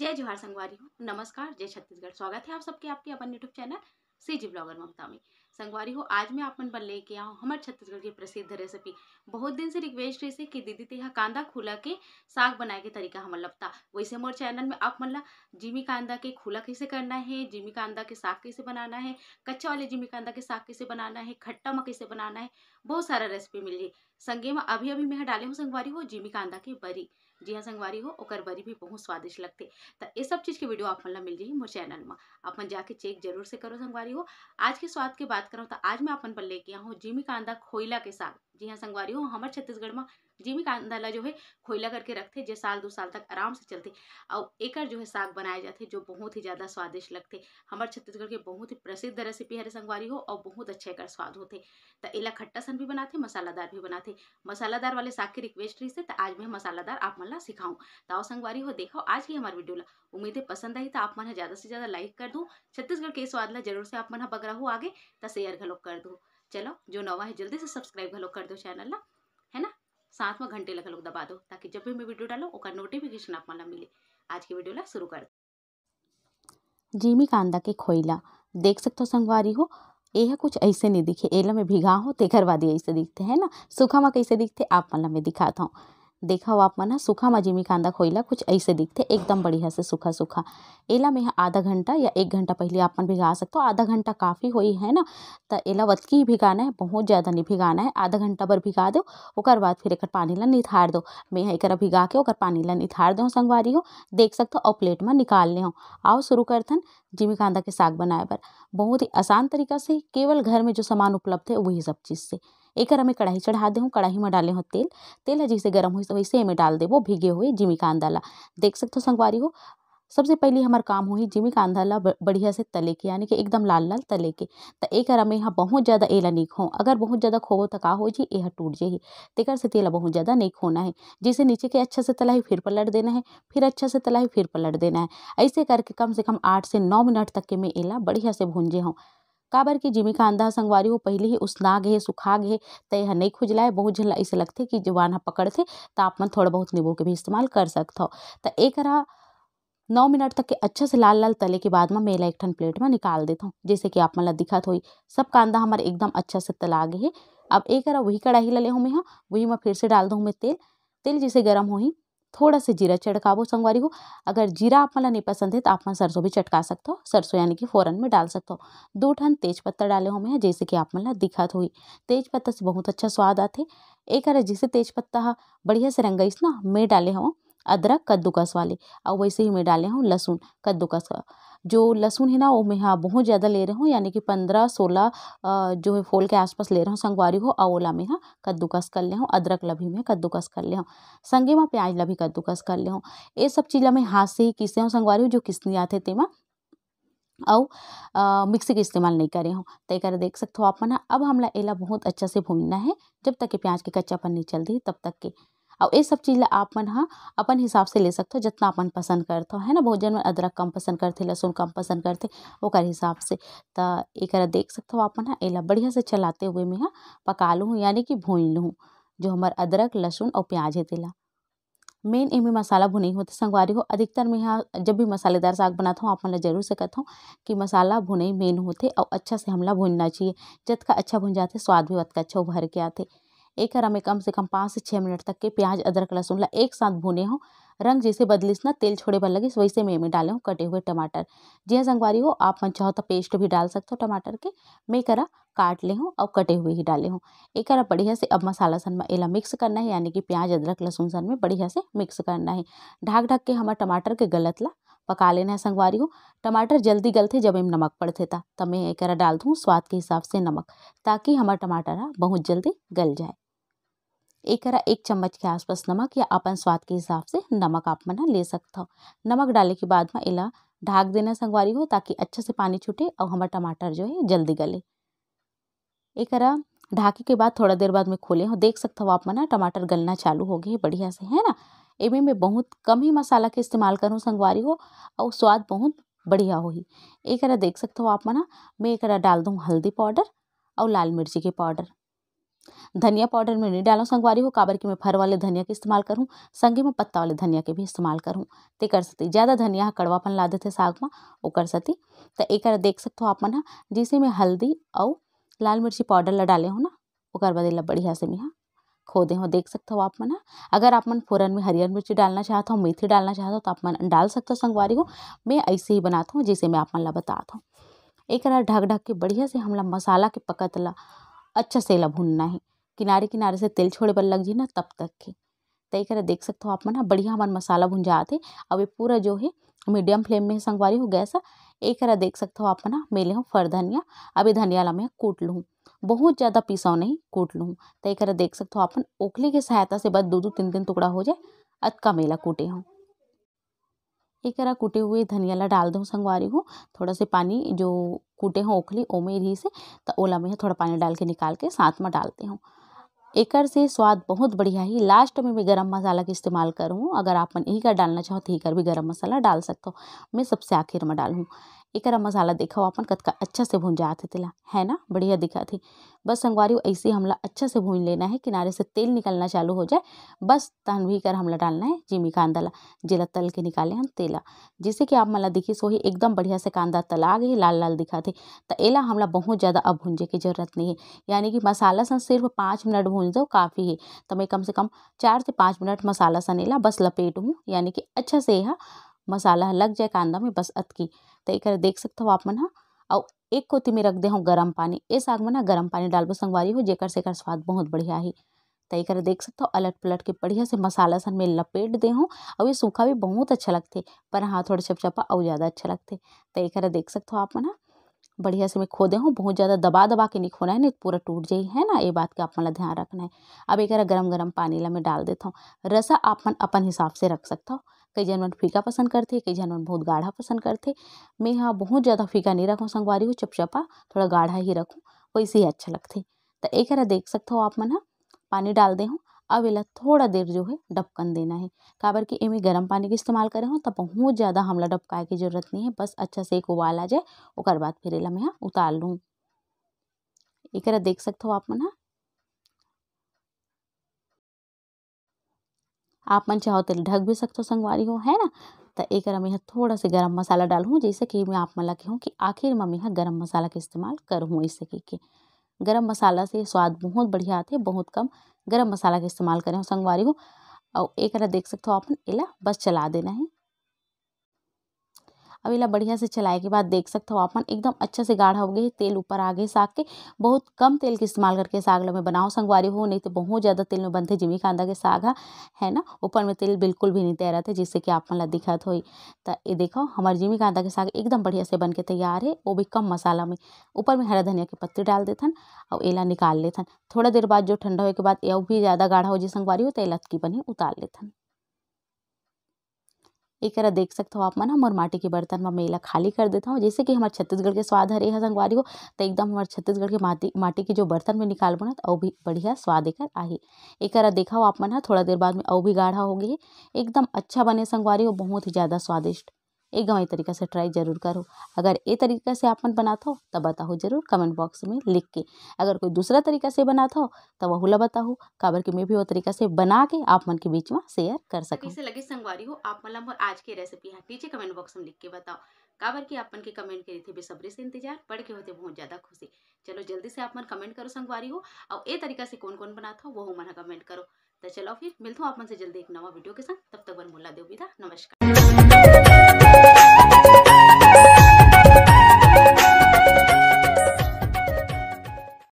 जय जोहार संगवारी हो नमस्कार जय छत्तीसगढ़ स्वागत है आप सबके आपके अपन YouTube channel C G blogger Mamta में संगवारी हो आज मैं आपन बन लेके आऊँ हमारे छत्तीसगढ़ की प्रसिद्ध रेसिपी बहुत दिन से रिक्वेस्ट रही कि दीदी ते कांदा खुला के साग बनाए के तरीका हमारे लगता वैसे मोर चैनल में आप मन ला जिमी कांदा के खुला कैसे करना है जिमी कांदा के साग कैसे बनाना है कच्चा वाले जिमी कांदा के साग कैसे बनाना है खट्टा में कैसे बनाना है बहुत सारा रेसिपी मिल रही संगे में अभी अभी मैं डाले हूँ संगवारी हो जिमी कांदा के बरी जी हाँ संगवारी हो ओकर बरी भी बहुत स्वादिष्ट लगते तो ये सब चीज़ के वीडियो आप मन मिल जाही मोर चैनल में अपन जाके चेक जरूर से करो संगवारी हो आज के स्वाद के बात करूँ तो आज मैं अपन पर लेके आऊँ जिमी कांदा खोइला के साग जी हाँ संगवारी हो हमारे छत्तीसगढ़ में जिमी कांदा जो है खोइला करके रखते जो साल दो साल तक आराम से चलते और एकर जो है साग बनाए जाते जो बहुत ही ज़्यादा स्वादिष्ट लगते हमारे छत्तीसगढ़ के बहुत ही प्रसिद्ध रेसिपी हरे संगवारी हो और बहुत अच्छे एक स्वाद होते तो इला खट्टा सन भी बनाते मसालादार भी बनाते मसालादार वाले साग की रिक्वेस्ट रही थे तो आज मैं मसालादार आप मन ला सिखाऊँ तो संगवारी हो देखो आज की हमारे वीडियो ला उम्मीद है पसंद आई तो आप मन ज़्यादा से ज़्यादा लाइक कर दूँ छत्तीसगढ़ के स्वाद ला जरूर से आप मन बगरा हो आगे तो शेयर घलोक कर दूँ चलो जो नवा है जल्दी से सब्सक्राइब घलो कर दो चैनल ला है ना साथ में घंटे लगा घलोक दबा दो ताकि जब भी मैं वीडियो डालो उसका नोटिफिकेशन आप माला मिले आज की वीडियो ला शुरू कर जीमी कांदा के खोइला देख सकते हो संगवारी हो यह कुछ ऐसे नहीं दिखे एला में भिगा हो तेखर वादी ऐसे दिखते है ना सूखा में कैसे दिखते आप माला में दिखाता हूँ देखा आप मन सूखा म जिमी कांदा खोईला कुछ ऐसे दिखते एकदम बढ़िया से सूखा सूखा एला में आधा घंटा या एक घंटा पहले आप मन भिगा हो आधा घंटा काफ़ी हुई है ना तो एला वतकी ही भिगाना है बहुत ज़्यादा नहीं भिगाना है आधा घंटा भर भिगा दो और बाद फिर एक पानी ला निथार दो मैं एकरा भिगा के और पानी ला निथार दो संगवारी हो देख हो और प्लेट में निकाल लेहो आओ शुरू कर थन जिमी कांदा के साग बनाए पर बहुत ही आसान तरीका से केवल घर में जो सामान उपलब्ध है वही सब चीज़ से एकर हमें कढ़ाई चढ़ा हूँ कढ़ाई में डाले हूँ तेल तेल है जइसे गर्म हुई वैसे एमे डाल वो भीगे हुए जिमी कांदा ला देख हो संगवारी हो सबसे पहले हमारे काम हुई जिमी ला बढ़िया से तले के यानी कि एकदम लाल लाल तले के त तो एकर में यहाँ बहुत ज़्यादा एला निक हो अगर बहुत ज़्यादा खोवो तो का हो जी यह टूट जाए तेकर से तेला बहुत ज़्यादा नहीं होना है जिसे नीचे के अच्छा से तलाई फिर पलट देना है फिर अच्छा से तलाई फिर पलट देना है ऐसे करके कम से कम आठ से नौ मिनट तक के मैं एला बढ़िया से भूंजे हूँ काबर की जीविका अंधा संगवारी हो पहले ही नाग हे सुखाग तय त नहीं खुजला है बहुत झनला ऐसे लगते कि कि जुबान हाँ पकड़ थे तो आप मन थोड़ा बहुत नींबू के भी इस्तेमाल कर तो एक एकरा नौ मिनट तक के अच्छा से लाल लाल तले के बाद में मेला एक ठन प्लेट में निकाल देता हूँ जैसे कि आप मन ला दिखत होई सब कांदा हमारे एकदम अच्छा से तला गए अब एक करा वही कढ़ाई ला ले हूँ मैं हाँ, वही मैं फिर से डाल दूँ मैं तेल तेल जैसे गर्म ही थोड़ा सा जीरा छिड़काव संगवारी हो अगर जीरा आप मला नहीं पसंद है तो आप मैं सरसों भी चटका सकते हो सरसों यानी कि फ़ौरन में डाल सकते हो दो ठन तेज पत्ता डाले हो मैं जैसे कि आप मला दिखत तो हुई तेज पत्ता से बहुत अच्छा स्वाद आते एक अरे जैसे तेज पत्ता बढ़िया से रंग ना मैं डाले हों अदरक कद्दूकस वाले और वैसे ही मैं डाले हूँ लहसुन कद्दूकस का जो लहसुन है ना वो मैं हाँ बहुत ज़्यादा ले रही हूँ यानी कि पंद्रह सोलह जो है फोल के आसपास ले रहा हूँ संगवारी हो और ओला में हाँ कद्दूकस कर ले हूँ अदरक लभी में कद्दूकस कर ले हूँ संगे माँ प्याज लभी कद्दूकस कर ले हूँ ये सब चीज़ें मैं हाथ से ही किसे हूँ संगवारी हूँ जो किसनी आते माँ और मिक्सी का इस्तेमाल नहीं करे हूँ तय तो कर देख सकते हो आप मना अब हमला एला बहुत अच्छा से भूनना है जब तक कि प्याज के कच्चापन नहीं चल रही तब तक के और ये सब चीज़ ला आप मन ह हाँ, अपन हिसाब से ले हो जितना अपन पसंद हो है ना भोजन में अदरक कम पसंद करते लहसुन कम पसंद करते वोकर हिसाब से तो एक देख सकते आप मन हाँ एला बढ़िया से चलाते हुए हाँ पका लूँ यानी कि भून लूँ जो हमारे अदरक लहसुन और प्याज है तेला मेन एमे मसाला भुनई होते संगवारी हो अधिकतर में यहाँ जब भी मसालेदार साग बनाता हूँ आप मन जरूर से कहता हूँ कि मसाला भुनई मेन होते और अच्छा से हमला भुनना चाहिए जतका अच्छा भुन जाते स्वाद भी का अच्छा उभर के आते एक हरा में कम से कम पाँच से छः मिनट तक के प्याज अदरक लहसुन ला एक साथ भुने हो रंग जैसे बदलिस ना तेल छोड़े पर लगे वैसे मैं में डाले हूँ कटे हुए टमाटर हाँ संगवारी हो आप मन चाहो तो पेस्ट भी डाल सकते हो टमाटर के मैं करा काट ले हूँ और कटे हुए ही डाले हूँ एक करा बढ़िया से अब मसाला सन में एला मिक्स करना है यानी कि प्याज अदरक लहसुन सन में बढ़िया से मिक्स करना है ढाक ढाक के हमारे टमाटर के गलत ला पका लेना है संगवारी हो टमाटर जल्दी गलते जब एम नमक पड़ते था तब मैं एक डाल दूँ स्वाद के हिसाब से नमक ताकि हमारा टमाटर बहुत जल्दी गल जाए एक हरा एक चम्मच के आसपास नमक या अपन स्वाद के हिसाब से नमक आप मना ले सकते हो नमक डाले के बाद में इला ढाक देना संगवारी हो ताकि अच्छे से पानी छूटे और हमारा टमाटर जो है जल्दी गले एक हरा ढाके के बाद थोड़ा देर बाद में खोले हो देख सकते हो आप मना टमाटर गलना चालू हो गए बढ़िया से है ना एवे में बहुत कम ही मसाला के इस्तेमाल करूँ संगवारी हो और स्वाद बहुत बढ़िया हो एक देख सकते हो आप मना मैं एक डाल दूँ हल्दी पाउडर और लाल मिर्ची के पाउडर धनिया पाउडर में नहीं डालूँ संगवारी हो काबर की मैं फर वाले धनिया के इस्तेमाल करूँ संगे में पत्ता वाले धनिया के भी इस्तेमाल करूँ ते कर सकती ज़्यादा धनिया कड़वापन ला देते साग में वो कर सकती तो एक देख सकते हो आप मन जिसे मैं हल्दी और लाल मिर्ची पाउडर ला डाले हो ना ओकर बदल बढ़िया से मैं खो दे हो देख सकते हो आप मन अगर आप मन फोरन में हरियर मिर्ची डालना चाहता हूँ मेथी डालना चाहता हूँ तो आप मन डाल सकते हो संगवारी हो मैं ऐसे ही बनाता हूँ जैसे मैं आप मन ला बताता हूँ एक ढक ढक के बढ़िया से हम मसाला के पकतला अच्छा सेला भुनना है किनारे किनारे से तेल छोड़े पर लग जी ना तब तक के तय तो कर देख सकते हो आप मन बढ़िया हमारे मसाला भुन जाते अब ये पूरा जो है मीडियम फ्लेम में संगवारी हो गैस ह तरह देख देख हो आप ना मेले ले हूँ फर धनिया अभी धनिया ला मैं कूट लूँ बहुत ज़्यादा पीसाओ नहीं कूट लूँ त तो ए देख सकते आप आपन ओखली की सहायता से बस दो दो तीन तीन टुकड़ा हो जाए अद का मेला कूटे हूँ एक तरह कूटे हुए धनिया ला डाल दूँ संगवारी हूँ थोड़ा से पानी जो कूटे हों ओखली ओमे रही से तो ओला में थोड़ा पानी डाल के निकाल के साथ में डालते हूँ एकर से स्वाद बहुत बढ़िया ही लास्ट में मैं गरम मसाला का इस्तेमाल करूँ अगर आप मन यही का डालना चाहो तो यही कर भी गरम मसाला डाल सकते हो मैं सबसे आखिर में डालूँ एक मसाला देखा अपन कतका अच्छा से भून जाते तेला है ना बढ़िया दिखा थी बस संगवारी ऐसे हमला अच्छा से भून लेना है किनारे से तेल निकलना चालू हो जाए बस भी कर हमला डालना है जिमी कांदा ला जेला तल के निकाले हम तेला जैसे कि आप मला दिखे सो ही एकदम बढ़िया से कांदा तला गई लाल लाल दिखा थे तो एला हमला बहुत ज़्यादा अब भूंजे की जरूरत नहीं है यानी कि मसाला सन सिर्फ पाँच मिनट भून दो काफ़ी है तो मैं कम से कम चार से पाँच मिनट मसाला सन एला बस लपेट हूँ यानी कि अच्छा से यह मसाला लग जाए कांदा में बस अतकी तो एक देख सकते हो आप मन हा और एक कोती में रख दे हूँ गर्म पानी ए साग में ना गर्म पानी डालबो संगवारी हो जेकर से सेकर स्वाद बहुत बढ़िया ही तो एक देख सकते हो अलट पलट के बढ़िया से मसाला सन में लपेट दे हूँ और ये सूखा भी बहुत अच्छा लगते पर हाँ थोड़ा चपचपा और ज़्यादा अच्छा लगते तो एक देख सकते हो आप मन बढ़िया से मैं खो दे हूँ बहुत ज़्यादा दबा दबा के नहीं खोना है नहीं तो पूरा टूट जाए है ना ये बात का आप मन ध्यान रखना है अब एक गरम गरम पानी ला मैं डाल देता हूँ रसा आप मन अपन हिसाब से रख सकता हो कई जन मन फीका पसंद करते कई जन मन बहुत गाढ़ा पसंद करते मैं हाँ बहुत ज़्यादा फीका नहीं रखूँ संगवारी हो चपचपा थोड़ा गाढ़ा ही रखूँ वैसे ही अच्छा लगते तो एकरा देख हो आप मन हाँ पानी डाल हूँ अब इला थोड़ा देर जो है डबकन देना है काबर कि इमें गर्म पानी के इस्तेमाल करे हो तो बहुत ज़्यादा हमला डपकाए की जरूरत नहीं है बस अच्छा से एक उबाल आ जाए और बाद फिर इला मैं यहाँ उतार लूँ एक देख सकते हो आप मन हाँ आप मन चाहो तो ढक भी सकते हो संगवारी हो है ना तो एक मैं यहाँ थोड़ा सा गरम मसाला डालूँ जैसे कि मैं आप मन लगे हूँ कि आखिर मम्मी यहाँ गरम मसाला का इस्तेमाल करूँ इससे की गरम मसाला से स्वाद बहुत बढ़िया आते हैं बहुत कम गरम मसाला का इस्तेमाल करें संगवारी हो और एक देख सकते हो आप इला बस चला देना है अब इला बढ़िया से चलाए के बाद देख सकते हो अपन एकदम अच्छा से गाढ़ा हो गए तेल ऊपर आ गए साग के बहुत कम तेल के इस्तेमाल करके साग ल में बनाओ संगवारी हो नहीं तो बहुत ज़्यादा तेल में बनते जिमी कांदा के साग हाँ, है ना ऊपर में तेल बिल्कुल भी नहीं तैरा था जिससे कि आप मन दिक्कत हो तो ये देखो हमारे जिमी कांदा के साग एकदम बढ़िया से बन के तैयार है वो भी कम मसाला में ऊपर में हरा धनिया के पत्ती डाल देथन और एला निकाल लेते थोड़ा देर बाद जो ठंडा होने के बाद ये भी ज़्यादा गाढ़ा हो जिस संगवारी हो तो एला की बनी उतार लेथन एकरा देख हो आप मन हम और माटी के बर्तन में मैं खाली कर देता हूँ जैसे कि हमारे छत्तीसगढ़ के स्वाद हरे ह संगवारी हो तो एकदम हमारे छत्तीसगढ़ के माटी माटी के जो बर्तन में निकाल बना तो भी बढ़िया स्वाद आई एक एकरा देखव आप मन थोड़ा देर बाद में अव भी गाढ़ा हो गई एकदम अच्छा बने संगवारी हो बहुत ही ज़्यादा स्वादिष्ट एक गाँव ये तरीक़ा से ट्राई ज़रूर करो अगर ये तरीक़ा से आपमन बनाता हो तो बताओ ज़रूर कमेंट बॉक्स में लिख के अगर कोई दूसरा तरीक़ा से बनाता हो तो वह ला बताहु काबर की मैं भी वो तरीक़ा से बना के आप मन के बीच में शेयर कर सकूँ से लगे संगवारी हो आप मतलब आज के रेसिपी है नीचे कमेंट बॉक्स में लिख के बताओ काबर की आपन के कमेंट करी थे बेसब्री से इंतजार पढ़ के होते बहुत ज़्यादा खुशी चलो जल्दी से आप मन कमेंट करो संगवारी हो और ये तरीका से कौन कौन बनाता हो वो मन कमेंट करो तो चलो फिर मिलता हूँ आप मन से जल्दी एक नवा वीडियो के साथ तब तक बन मुला देव विदा नमस्कार